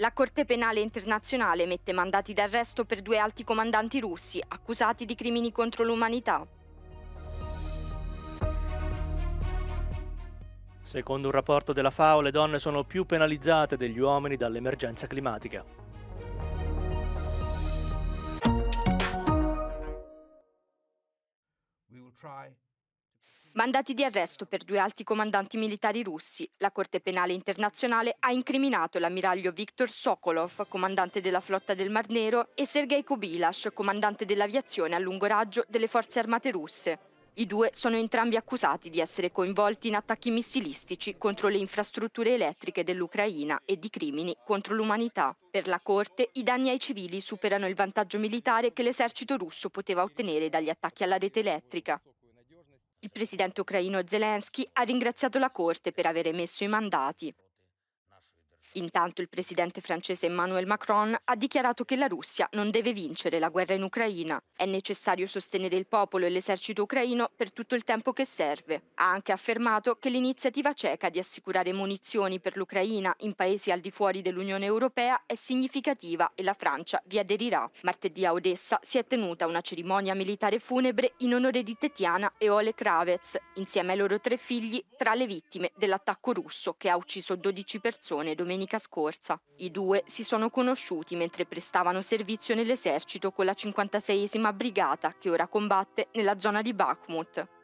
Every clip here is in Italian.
La Corte Penale Internazionale emette mandati d'arresto per due alti comandanti russi accusati di crimini contro l'umanità. Secondo un rapporto della FAO, le donne sono più penalizzate degli uomini dall'emergenza climatica. We will try Mandati di arresto per due alti comandanti militari russi, la Corte Penale Internazionale ha incriminato l'ammiraglio Viktor Sokolov, comandante della flotta del Mar Nero, e Sergei Kobilash, comandante dell'aviazione a lungo raggio delle forze armate russe. I due sono entrambi accusati di essere coinvolti in attacchi missilistici contro le infrastrutture elettriche dell'Ucraina e di crimini contro l'umanità. Per la Corte, i danni ai civili superano il vantaggio militare che l'esercito russo poteva ottenere dagli attacchi alla rete elettrica. Il presidente ucraino Zelensky ha ringraziato la Corte per aver emesso i mandati. Intanto il presidente francese Emmanuel Macron ha dichiarato che la Russia non deve vincere la guerra in Ucraina. È necessario sostenere il popolo e l'esercito ucraino per tutto il tempo che serve. Ha anche affermato che l'iniziativa ceca di assicurare munizioni per l'Ucraina in paesi al di fuori dell'Unione Europea è significativa e la Francia vi aderirà. Martedì a Odessa si è tenuta una cerimonia militare funebre in onore di Tetiana e Ole Kravets, insieme ai loro tre figli, tra le vittime dell'attacco russo che ha ucciso 12 persone domenica domenica scorsa. I due si sono conosciuti mentre prestavano servizio nell'esercito con la 56esima brigata che ora combatte nella zona di Bakhmut.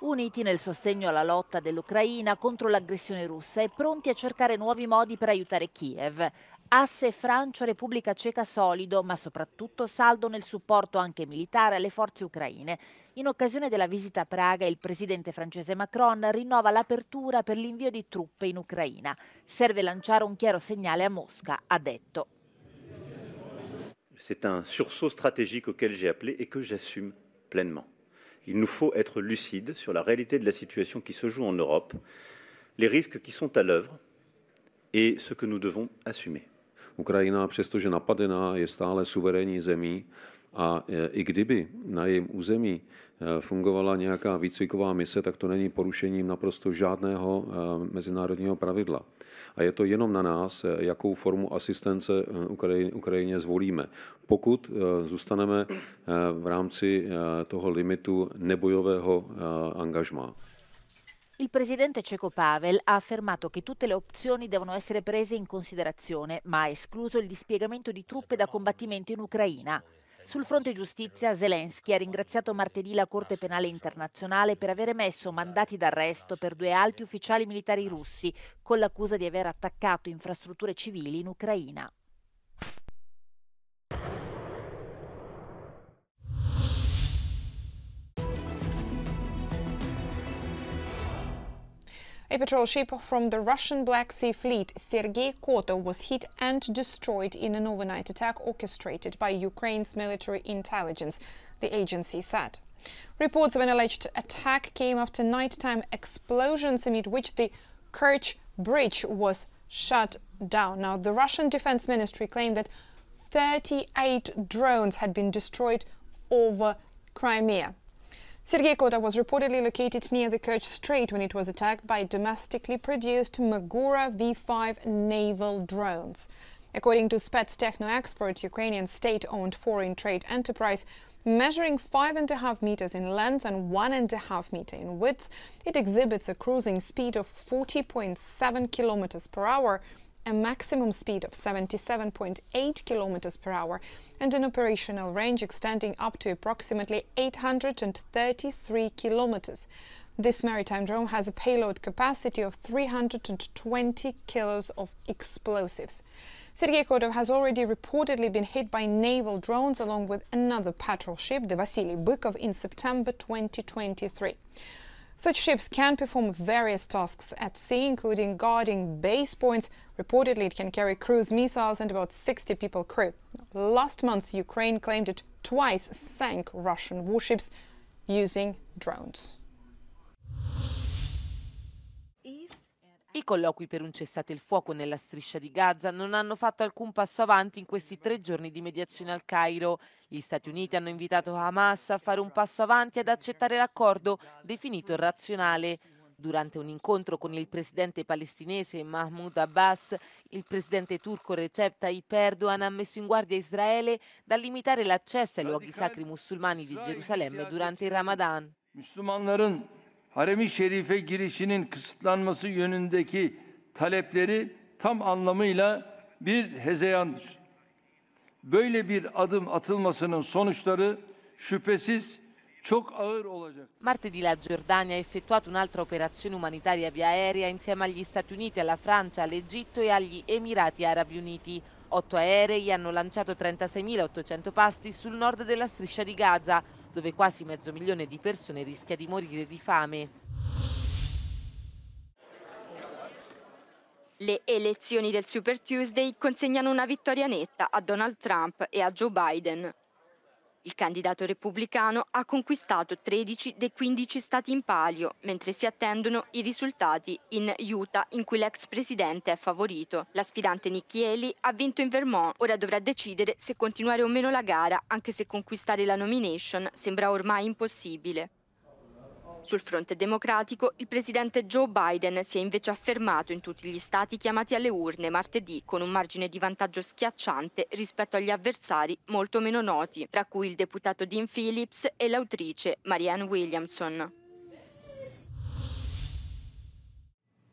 uniti nel sostegno alla lotta dell'Ucraina contro l'aggressione russa e pronti a cercare nuovi modi per aiutare Kiev. Asse Francia-Repubblica Ceca solido, ma soprattutto saldo nel supporto anche militare alle forze ucraine. In occasione della visita a Praga, il presidente francese Macron rinnova l'apertura per l'invio di truppe in Ucraina. Serve lanciare un chiaro segnale a Mosca, ha detto. C'est un sursaut stratégique auquel j'ai appelé et que j'assume pleinement. Il nous faut être lucides sur la réalité de la situation qui se joue en Europe, les risques qui sont à l'œuvre et ce que nous devons assumer. A e, i kdyby na jejím území e, fungovala nějaká výcviková mise, tak to není porušením naprosto žádného e, mezinárodního pravidla. A je to jenom na nás, jakou formu asistence Ukrajině, Ukrajině zvolíme. Pokud zůstaneme v rámci toho limitu nebojového angažma. Il presidente ceco Pavel ha affermato che tutte le opzioni devono essere prese in considerazione, ma ha escluso il dispiegamento di truppe da combattimento in Ucraina. Sul fronte giustizia, Zelensky ha ringraziato martedì la Corte Penale Internazionale per aver emesso mandati d'arresto per due alti ufficiali militari russi con l'accusa di aver attaccato infrastrutture civili in Ucraina. A patrol ship from the Russian Black Sea Fleet, Sergei Koto, was hit and destroyed in an overnight attack orchestrated by Ukraine's military intelligence, the agency said. Reports of an alleged attack came after nighttime explosions amid which the Kerch bridge was shut down. Now, the Russian Defense Ministry claimed that 38 drones had been destroyed over Crimea. Sergei Kota was reportedly located near the Kerch Strait when it was attacked by domestically produced Magura V-5 naval drones. According to Spets techno expert, Ukrainian state-owned foreign trade enterprise Measuring five and a half meters in length and one and a half meter in width, it exhibits a cruising speed of 40.7 kilometers per hour a maximum speed of 77.8 km per hour and an operational range extending up to approximately 833 km. This maritime drone has a payload capacity of 320 kilos of explosives. Sergei Kodov has already reportedly been hit by naval drones along with another patrol ship, the Vasily Bykov, in September 2023. Such ships can perform various tasks at sea, including guarding base points. Reportedly, it can carry cruise missiles and about 60 people crew. Last month, Ukraine claimed it twice sank Russian warships using drones. colloqui per un cessate il fuoco nella striscia di Gaza non hanno fatto alcun passo avanti in questi tre giorni di mediazione al Cairo. Gli Stati Uniti hanno invitato Hamas a fare un passo avanti e ad accettare l'accordo definito razionale. Durante un incontro con il presidente palestinese Mahmoud Abbas, il presidente turco Recep Tayyip Erdogan ha messo in guardia Israele dal limitare l'accesso ai luoghi sacri musulmani di Gerusalemme durante il Ramadan. Harem-i Şerife girişinin kısıtlanması yönündeki talepleri tam anlamıyla bir hezeyandır. Böyle bir adım atılmasının sonuçları şüphesiz çok ağır olacak. Martedì la Giordania ha effettuato un'altra operazione umanitaria via aerea insieme agli Stati Uniti, alla Francia, all'Egitto e agli Emirati Arabi Uniti. Otto aerei hanno lanciato 36.800 pasti sul nord della striscia di Gaza, dove quasi mezzo milione di persone rischia di morire di fame. Le elezioni del Super Tuesday consegnano una vittoria netta a Donald Trump e a Joe Biden. Il candidato repubblicano ha conquistato 13 dei 15 stati in palio, mentre si attendono i risultati in Utah, in cui l'ex presidente è favorito. La sfidante Nikki Haley ha vinto in Vermont, ora dovrà decidere se continuare o meno la gara, anche se conquistare la nomination sembra ormai impossibile. Sul fronte democratico, il presidente Joe Biden si è invece affermato in tutti gli stati chiamati alle urne martedì con un margine di vantaggio schiacciante rispetto agli avversari molto meno noti, tra cui il deputato Dean Phillips e l'autrice Marianne Williamson.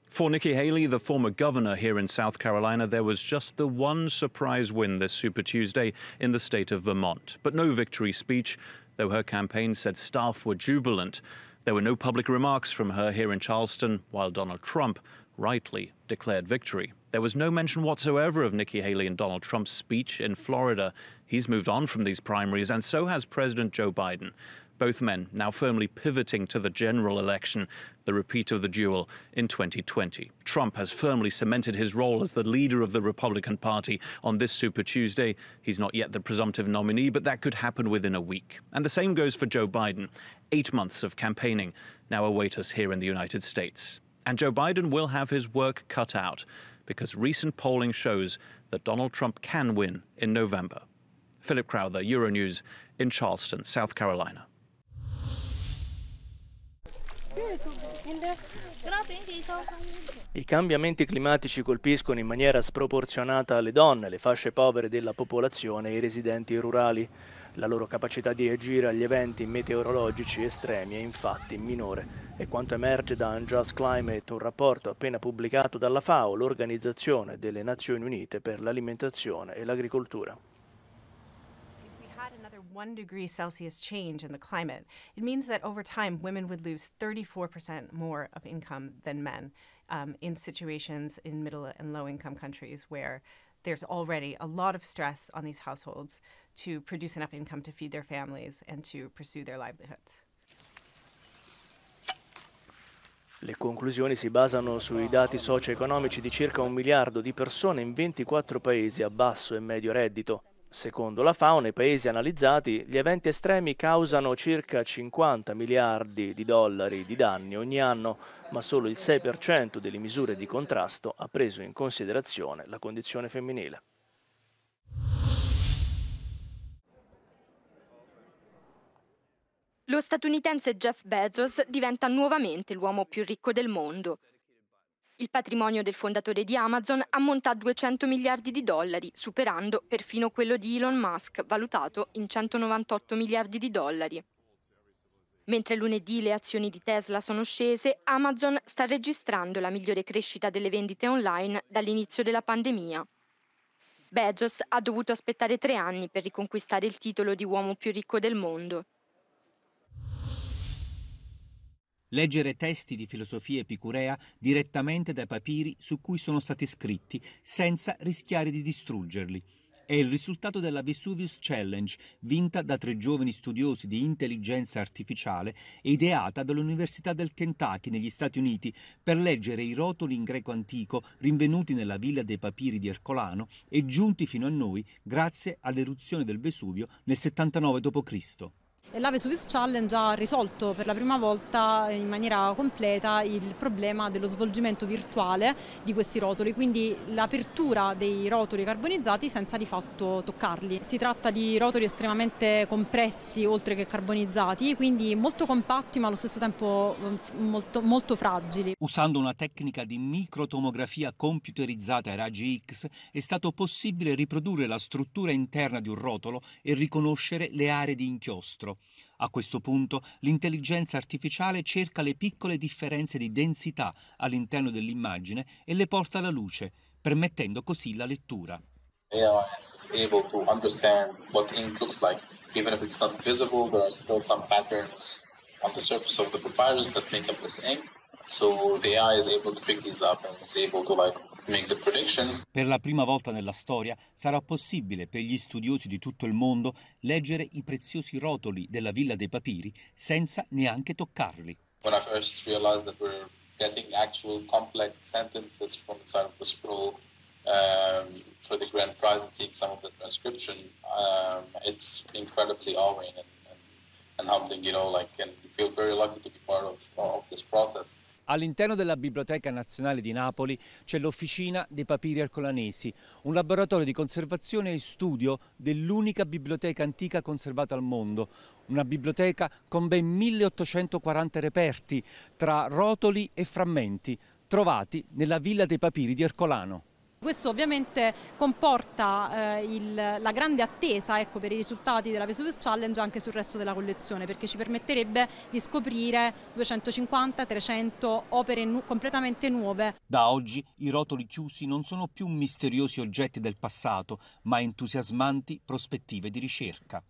For Nikki Haley, the former governor here in South Carolina, there was just the one surprise win this Super Tuesday in the state of Vermont. But no victory speech, though her campaign said staff were jubilant. There were no public remarks from her here in Charleston while Donald Trump rightly declared victory. There was no mention whatsoever of Nikki Haley and Donald Trump's speech in Florida. He's moved on from these primaries, and so has President Joe Biden both men now firmly pivoting to the general election, the repeat of the duel in 2020. Trump has firmly cemented his role as the leader of the Republican Party on this Super Tuesday. He's not yet the presumptive nominee, but that could happen within a week. And the same goes for Joe Biden. Eight months of campaigning now await us here in the United States. And Joe Biden will have his work cut out because recent polling shows that Donald Trump can win in November. Philip Crowther, Euronews in Charleston, South Carolina. I cambiamenti climatici colpiscono in maniera sproporzionata le donne, le fasce povere della popolazione e i residenti rurali. La loro capacità di reagire agli eventi meteorologici estremi è infatti minore e quanto emerge da Unjust Climate, un rapporto appena pubblicato dalla FAO, l'Organizzazione delle Nazioni Unite per l'Alimentazione e l'Agricoltura. another one degree Celsius change in the climate, it means that over time women would lose 34% more of income than men um, in situations in middle and low income countries where there's already a lot of stress on these households to produce enough income to feed their families and to pursue their livelihoods. Le conclusioni si basano sui dati socio-economici di circa un miliardo di persone in 24 paesi a basso e medio reddito, Secondo la FAO, nei paesi analizzati, gli eventi estremi causano circa 50 miliardi di dollari di danni ogni anno, ma solo il 6% delle misure di contrasto ha preso in considerazione la condizione femminile. Lo statunitense Jeff Bezos diventa nuovamente l'uomo più ricco del mondo. Il patrimonio del fondatore di Amazon ammonta a 200 miliardi di dollari, superando perfino quello di Elon Musk, valutato in 198 miliardi di dollari. Mentre lunedì le azioni di Tesla sono scese, Amazon sta registrando la migliore crescita delle vendite online dall'inizio della pandemia. Bezos ha dovuto aspettare tre anni per riconquistare il titolo di uomo più ricco del mondo. leggere testi di filosofia epicurea direttamente dai papiri su cui sono stati scritti, senza rischiare di distruggerli. È il risultato della Vesuvius Challenge, vinta da tre giovani studiosi di intelligenza artificiale e ideata dall'Università del Kentucky negli Stati Uniti per leggere i rotoli in greco antico rinvenuti nella villa dei papiri di Ercolano e giunti fino a noi grazie all'eruzione del Vesuvio nel 79 d.C. La Vesuvius Challenge ha risolto per la prima volta in maniera completa il problema dello svolgimento virtuale di questi rotoli, quindi l'apertura dei rotoli carbonizzati senza di fatto toccarli. Si tratta di rotoli estremamente compressi oltre che carbonizzati, quindi molto compatti ma allo stesso tempo ehm, molto, molto fragili. Usando una tecnica di microtomografia computerizzata ai raggi X è stato possibile riprodurre la struttura interna di un rotolo e riconoscere le aree di inchiostro. A questo punto l'intelligenza artificiale cerca le piccole differenze di densità all'interno dell'immagine e le porta alla luce, permettendo così la lettura. AI is able to understand what ink looks like, even if it's not visible. There are still some patterns on the surface of the papyrus that make up this ink. So the AI is able to pick these up and is able to like per la prima volta nella storia sarà possibile per gli studiosi di tutto il mondo leggere i preziosi rotoli della Villa dei Papiri senza neanche toccarli. Scroll, um, for the grand prize and seeing some of the transcription, um, it's incredibly awing and, and, and humbling, you know, like, and you feel very lucky to be part of, of this process. All'interno della Biblioteca Nazionale di Napoli c'è l'Officina dei Papiri Arcolanesi, un laboratorio di conservazione e studio dell'unica biblioteca antica conservata al mondo, una biblioteca con ben 1840 reperti tra rotoli e frammenti trovati nella Villa dei Papiri di Ercolano. Questo ovviamente comporta eh, il, la grande attesa ecco, per i risultati della Vesuvius Challenge anche sul resto della collezione perché ci permetterebbe di scoprire 250-300 opere nu completamente nuove. Da oggi i rotoli chiusi non sono più misteriosi oggetti del passato ma entusiasmanti prospettive di ricerca.